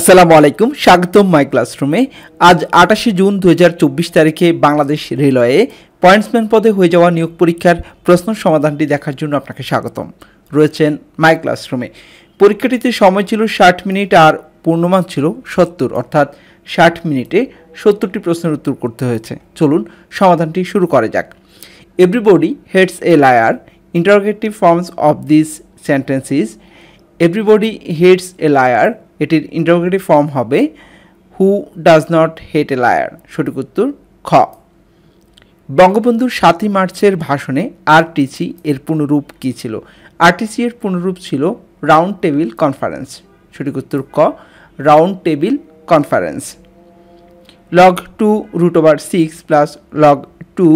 আসসালামু আলাইকুম স্বাগতম মাই ক্লাসরুমে আজ আটাশে জুন দু তারিখে বাংলাদেশ রেলওয়ে পয়েন্টসম্যান পদে হয়ে যাওয়া নিয়োগ পরীক্ষার প্রশ্ন সমাধানটি দেখার জন্য আপনাকে স্বাগতম রয়েছেন মাই ক্লাসরুমে পরীক্ষাটিতে সময় ছিল ষাট মিনিট আর পূর্ণমান ছিল সত্তর অর্থাৎ ষাট মিনিটে সত্তরটি প্রশ্নের উত্তর করতে হয়েছে চলুন সমাধানটি শুরু করা যাক everybody hates a liar interrogative forms of this sentence is everybody hates a liar এটির ইন্টারোগেটিভ ফর্ম হবে who does not hate a liar সঠিক উত্তর খ বঙ্গবন্ধু সাতই মার্চের ভাষণে আরটিসি এর পুনরূপ কী ছিল আরটিসি এর পুনরূপ ছিল রাউন্ড টেবিল কনফারেন্স সঠিক উত্তর ক round table conference log two root over six plus log two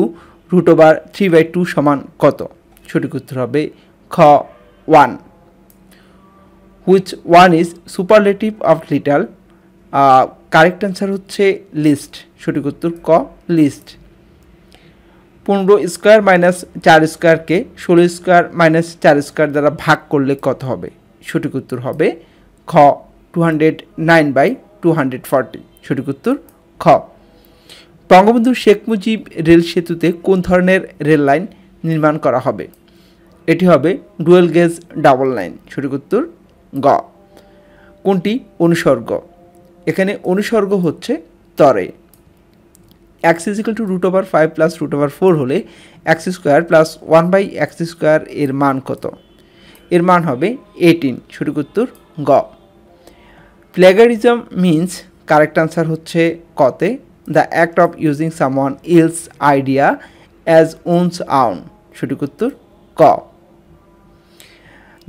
root over three by two সমান কত সঠিক উত্তর হবে খ one which one is superlative of little correct answer হচ্ছে লিস্ট সঠিক উত্তর ক লিস্ট পনেরো স্কোয়ার মাইনাস চার স্কোয়ারকে ষোলো স্কোয়ার মাইনাস চার স্কোয়ার দ্বারা ভাগ করলে কত হবে সঠিক উত্তর হবে খ two hundred nine by two hundred forty সঠিক উত্তর খ বঙ্গবন্ধু শেখ মুজিব রেল সেতুতে কোন ধরনের রেল লাইন নির্মাণ করা হবে এটি হবে ডুয়েল গেজ ডাবল লাইন সঠিক উত্তর গ কোনটি অনুসর্গ এখানে অনুসর্গ হচ্ছে তরে x equal to root over five plus root over four হলে x square plus one by x square এর মান কত এর মান হবে এইটিন সঠিক উত্তর গ প্লেগারিজম মিন্স কারেক্ট আনসার হচ্ছে কতে the act of using someone else idea as one's own সঠিক উত্তর ক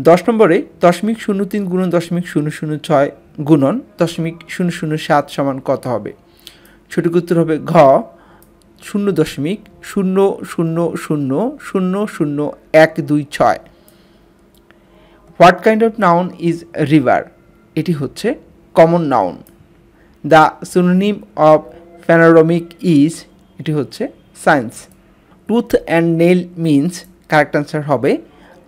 দশ নম্বরে দশমিক শূন্য তিন গুণন দশমিক শূন্য শূন্য ছয় গুণন দশমিক শূন্য শূন্য সাত সমান কত হবে সঠিক উত্তর হবে ঘ শূন্য দশমিক শূন্য শূন্য শূন্য শূন্য শূন্য এক দুই ছয় what kind of noun is river এটি হচ্ছে common noun the synonym of panoramic is এটি হচ্ছে science tooth and nail means correct answer হবে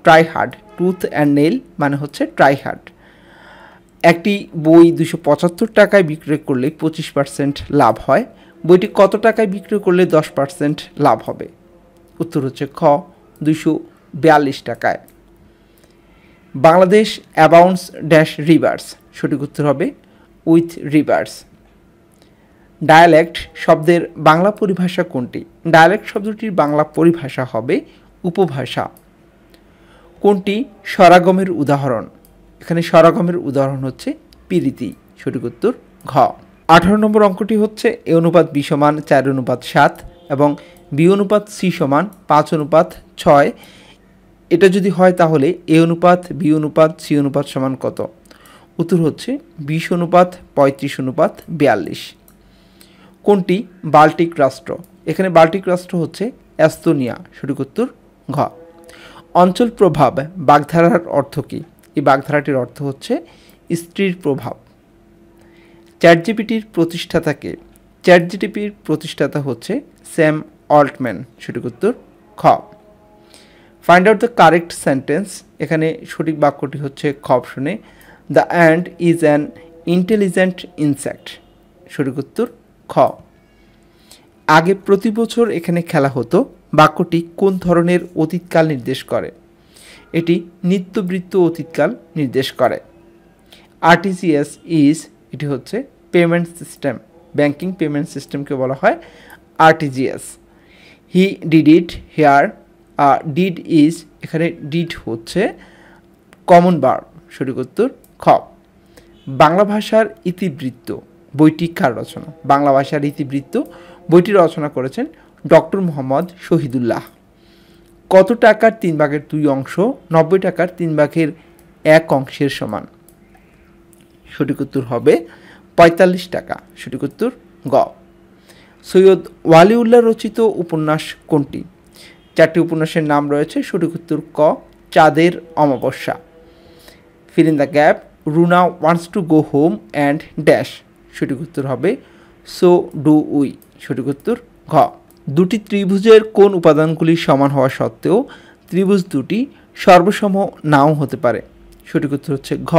try hard tooth and nail মানে হচ্ছে হার্ট একটি বই দুশো পঁচাত্তর টাকায় বিক্রয় করলে পঁচিশ পার্সেন্ট লাভ হয় বইটি কত টাকায় বিক্রয় করলে দশ পার্সেন্ট লাভ হবে উত্তর হচ্ছে খ দুশো বিয়াল্লিশ টাকায় বাংলাদেশ অ্যাবাউন্স ড্যাশ রিভার্স সঠিক উত্তর হবে উইথ রিভার্স ডায়ালেক্ট শব্দের বাংলা পরিভাষা কোনটি ডায়ালেক্ট শব্দটির বাংলা পরিভাষা হবে উপভাষা কোনটি স্বরাগমের উদাহরণ এখানে স্বরাগমের উদাহরণ হচ্ছে পিরিতি সঠিক উত্তর ঘ আঠারো নম্বর অঙ্কটি হচ্ছে এ অনুপাত বি সমান চার অনুপাত সাত এবং বি অনুপাত সি সমান পাঁচ অনুপাত ছয় এটা যদি হয় তাহলে এ অনুপাত বি অনুপাত সি অনুপাত সমান কত উত্তর হচ্ছে বিশ অনুপাত পঁয়ত্রিশ অনুপাত বিয়াল্লিশ কোনটি বাল্টিক রাষ্ট্র এখানে বাল্টিক রাষ্ট্র হচ্ছে অ্যাস্তোনিয়া সঠিক উত্তর ঘ অঞ্চল প্রভাব বাগধারার অর্থ কী এই বাগধারাটির অর্থ হচ্ছে স্ত্রীর প্রভাব চ্যাটজিপিটির প্রতিষ্ঠাতাকে চ্যাটজিটিপির প্রতিষ্ঠাতা হচ্ছে স্যাম অল্টম্যান সঠিক উত্তর খ find out the correct sentence এখানে সঠিক বাক্যটি হচ্ছে খ অপশনে the ant is an intelligent insect সঠিক উত্তর খ আগে প্রতি বছর এখানে খেলা হতো বাক্যটি কোন ধরনের অতীতকাল নির্দেশ করে এটি নিত্যবৃত্ত অতীতকাল নির্দেশ করে আরটিজিএস ইজ এটি হচ্ছে পেমেন্ট সিস্টেম ব্যাংকিং পেমেন্ট সিস্টেমকে বলা হয় RTGS he did it here did is এখানে ডিড হচ্ছে কমন বার সঠিক উত্তর খ বাংলা ভাষার ইতিবৃত্ত বইটি কার রচনা বাংলা ভাষার ইতিবৃত্ত বইটি রচনা করেছেন ডক্টর মোহাম্মদ শহীদুল্লাহ কত টাকার তিন ভাগের দুই অংশ নব্বই টাকার তিন ভাগের এক অংশের সমান সঠিক উত্তর হবে পঁয়তাল্লিশ টাকা সঠিক উত্তর গ সৈয়দ ওয়ালিউল্লাহ রচিত উপন্যাস কোনটি চারটি উপন্যাসের নাম রয়েছে সঠিক উত্তর ক চাঁদের অমাবস্যা fill in the gap Runa wants to go home and dash সঠিক উত্তর হবে সো ডু উই সঠিক উত্তর ঘ দুটি ত্রিভুজের কোন উপাদানগুলি সমান হওয়া সত্ত্বেও ত্রিভুজ দুটি সর্বসম নাও হতে পারে সঠিক উত্তর হচ্ছে ঘ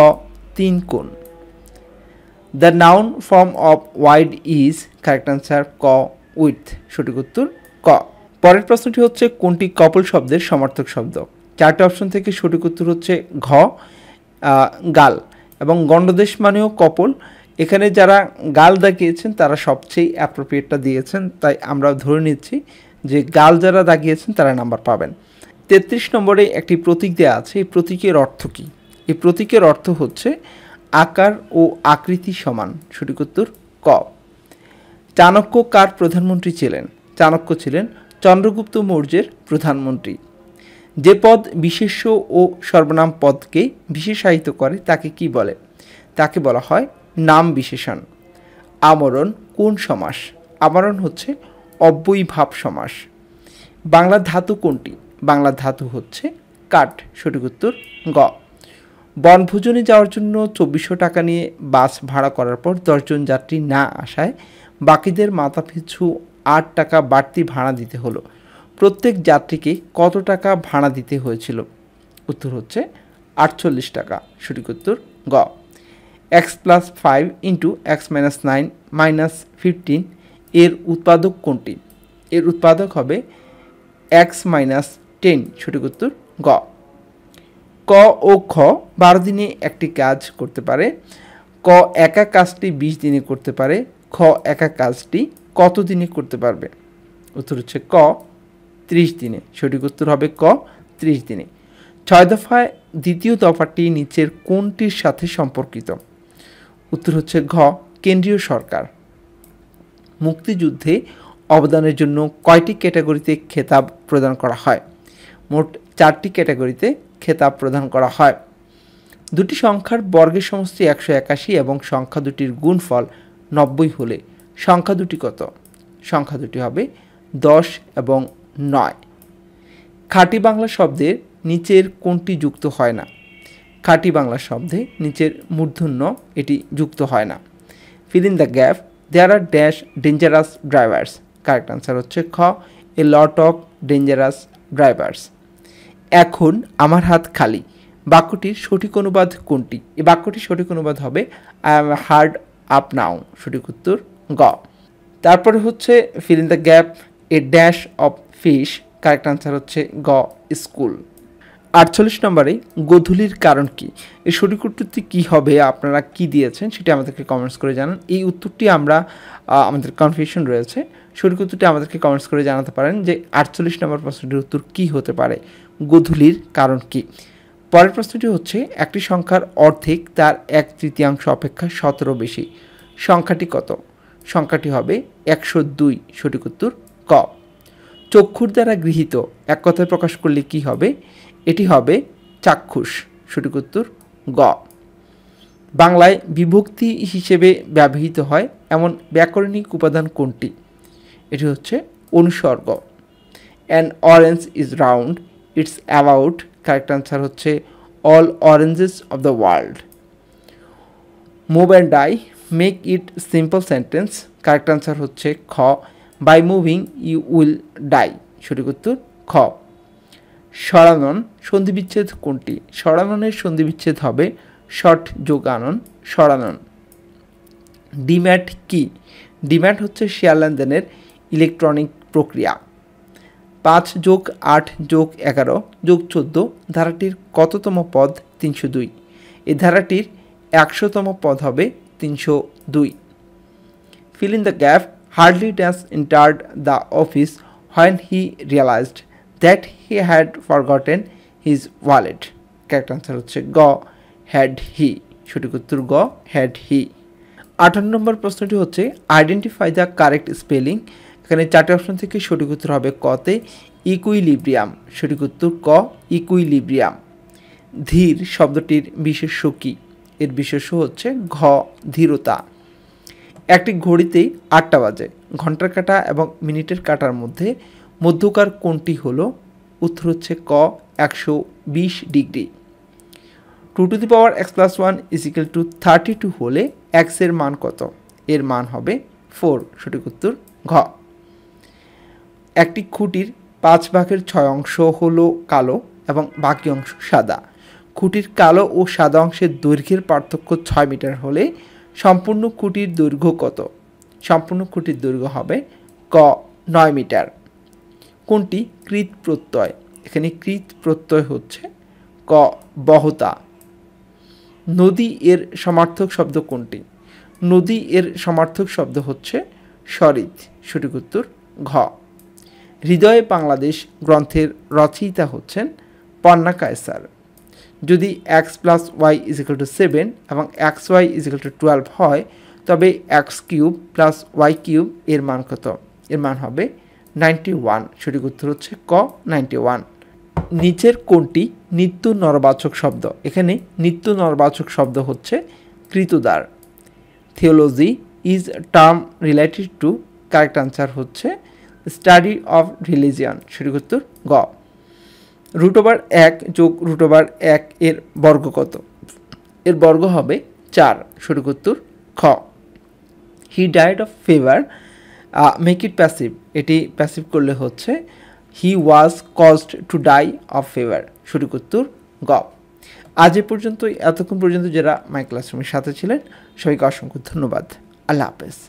তিন কোণ the noun form of wide is correct answer ক উইথ সঠিক উত্তর ক পরের প্রশ্নটি হচ্ছে কোনটি কপল শব্দের সমর্থক শব্দ চারটি অপশন থেকে সঠিক উত্তর হচ্ছে ঘ গাল এবং গণ্ডদেশ মানেও কপল এখানে যারা গাল দাগিয়েছেন তারা সবচেয়ে অ্যাপ্রোপ্রিয়েটটা দিয়েছেন তাই আমরা ধরে নিচ্ছি যে গাল যারা দাগিয়েছেন তারা নাম্বার পাবেন তেত্রিশ নম্বরে একটি প্রতীক দেওয়া আছে এই প্রতীকের অর্থ কী এই প্রতীকের অর্থ হচ্ছে আকার ও আকৃতি সমান সঠিক উত্তর ক চাণক্য কার প্রধানমন্ত্রী ছিলেন চাণক্য ছিলেন চন্দ্রগুপ্ত মৌর্যের প্রধানমন্ত্রী যে পদ বিশেষ্য ও সর্বনাম পদকে বিশেষায়িত করে তাকে কি বলে তাকে বলা হয় নাম বিশেষণ আমরণ কোন সমাস আমরণ হচ্ছে অব্যয়ীভাব সমাস বাংলা ধাতু কোনটি বাংলা ধাতু হচ্ছে কাঠ সঠিক উত্তর গ বনভোজনে যাওয়ার জন্য চব্বিশশো টাকা নিয়ে বাস ভাড়া করার পর দশজন যাত্রী না আসায় বাকিদের মাথা পিছু আট টাকা বাড়তি ভাড়া দিতে হলো প্রত্যেক যাত্রীকে কত টাকা ভাড়া দিতে হয়েছিল উত্তর হচ্ছে আটচল্লিশ টাকা সঠিক উত্তর গ x plus five into x minus nine minus fifteen এর উৎপাদক কোনটি এর উৎপাদক হবে এক্স মাইনাস টেন সঠিক উত্তর গ ক ও খ বারো দিনে একটি কাজ করতে পারে ক একা কাজটি বিশ দিনে করতে পারে খ একা কাজটি কত দিনে করতে পারবে উত্তর হচ্ছে ক ত্রিশ দিনে সঠিক উত্তর হবে ক ত্রিশ দিনে ছয় দফায় দ্বিতীয় দফাটি নিচের কোনটির সাথে সম্পর্কিত উত্তর হচ্ছে ঘ কেন্দ্রীয় সরকার মুক্তিযুদ্ধে অবদানের জন্য কয়টি ক্যাটাগরিতে খেতাব প্রদান করা হয় মোট চারটি ক্যাটাগরিতে খেতাব প্রদান করা হয় দুটি সংখ্যার বর্গের সমষ্টি একশো একাশি এবং সংখ্যা দুটির গুণফল নব্বই হলে সংখ্যা দুটি কত সংখ্যা দুটি হবে দশ এবং নয় খাঁটি বাংলা শব্দের নিচের কোনটি যুক্ত হয় না খাঁটি বাংলা শব্দে নিচের মূর্ধন্য এটি যুক্ত হয় না fill in the gap there are dash dangerous drivers correct answer হচ্ছে খ a lot of dangerous drivers এখন আমার হাত খালি বাক্যটির সঠিক অনুবাদ কোনটি এই বাক্যটির সঠিক অনুবাদ হবে I am hard up now সঠিক উত্তর গ তারপরে হচ্ছে fill in the gap a dash of fish correct answer হচ্ছে গ স্কুল আটচল্লিশ নম্বরে গধূলির কারণ কি এই সঠিক উত্তরটি কী হবে আপনারা কি দিয়েছেন সেটা আমাদেরকে কমেন্টস করে জানান এই উত্তরটি আমরা আমাদের কনফিউশন রয়েছে সঠিক উত্তরটি আমাদেরকে কমেন্টস করে জানাতে পারেন যে আটচল্লিশ নম্বর প্রশ্নটির উত্তর কি হতে পারে গধূলির কারণ কি পরের প্রশ্নটি হচ্ছে একটি সংখ্যার অর্ধেক তার এক তৃতীয়াংশ অপেক্ষা সতেরো বেশি সংখ্যাটি কত সংখ্যাটি হবে একশো দুই সঠিক উত্তর ক চক্ষুর দ্বারা গৃহীত এক কথায় প্রকাশ করলে কি হবে এটি হবে চাক্ষুষ সঠিক উত্তর গ বাংলায় বিভক্তি হিসেবে ব্যবহৃত হয় এমন ব্যাকরণিক উপাদান কোনটি এটি হচ্ছে অনুসর্গ an orange is round it's about correct answer হচ্ছে all oranges of the world move and die make it simple sentence correct answer হচ্ছে খ by moving you will die সঠিক উত্তর খ সরানন সন্ধিবিচ্ছেদ কোনটি সরাননের সন্ধিবিচ্ছেদ হবে শট যোগ আনন সরানন ডিম্যাট কি ডিম্যাট হচ্ছে শেয়ার লেনদেনের ইলেকট্রনিক প্রক্রিয়া পাঁচ যোগ আট যোগ এগারো যোগ চোদ্দো ধারাটির কততম পদ তিনশো দুই এ ধারাটির একশোতম পদ হবে তিনশো দুই fill in the gap Hardly Dash entered the office when he realized that he had forgotten his wallet. Correct answer হচ্ছে গ হ্যাড হি সঠিক উত্তর গ হ্যাড হি আটান্ন নম্বর প্রশ্নটি হচ্ছে আইডেন্টিফাই দ্য কারেক্ট স্পেলিং এখানে চারটি অপশন থেকে সঠিক উত্তর হবে কতে ইকুইলিব্রিয়াম সঠিক উত্তর ক ইকুইলিব্রিয়াম ধীর শব্দটির বিশেষ্য কী এর বিশেষ্য হচ্ছে ঘ ধীরতা একটি ঘড়িতেই আটটা বাজে ঘন্টার কাটা এবং মিনিটের কাটার মধ্যে মধ্যকার কোনটি হলো উত্তর হচ্ছে ক একশো বিশ degree two to the power x plus one equal to thirty two হলে এক্সের মান কত এর মান হবে ফোর সঠিক উত্তর ঘ একটি খুঁটির পাঁচ ভাগের ছয় অংশ হলো কালো এবং বাকি অংশ সাদা খুঁটির কালো ও সাদা অংশের দৈর্ঘ্যের পার্থক্য ছয় মিটার হলে সম্পূর্ণ খুঁটির দৈর্ঘ্য কত সম্পূর্ণ খুঁটির দৈর্ঘ্য হবে ক নয় মিটার কোনটি কৃত প্রত্যয় এখানে কৃত প্রত্যয় হচ্ছে ক বহতা নদী এর সমার্থক শব্দ কোনটি নদী এর সমার্থক শব্দ হচ্ছে সরিত সঠিক উত্তর ঘ হৃদয়ে বাংলাদেশ গ্রন্থের রচয়িতা হচ্ছেন পন্না কায়সার যদি x plus y equal to seven এবং x y equal to twelve হয় তবে x cube plus y cube এর মান কত এর মান হবে নাইনটি ওয়ান সঠিক উত্তর হচ্ছে ক নাইনটি ওয়ান নিচের কোনটি নিত্য নরবাচক শব্দ এখানে নিত্য নরবাচক শব্দ হচ্ছে কৃতদার theology is term related to correct answer হচ্ছে স্টাডি অফ রিলিজিয়ান সঠিক উত্তর গ রুট ওভার এক যোগ রুট ওভার এক এর বর্গ কত এর বর্গ হবে চার সঠিক উত্তর খ he died of fever make it passive এটি প্যাসিভ করলে হচ্ছে he was caused to die of fever সঠিক উত্তর গ আজ এ পর্যন্ত এতক্ষণ পর্যন্ত যারা মাই ক্লাসরুমের সাথে ছিলেন সবাইকে অসংখ্য ধন্যবাদ আল্লাহ হাফেজ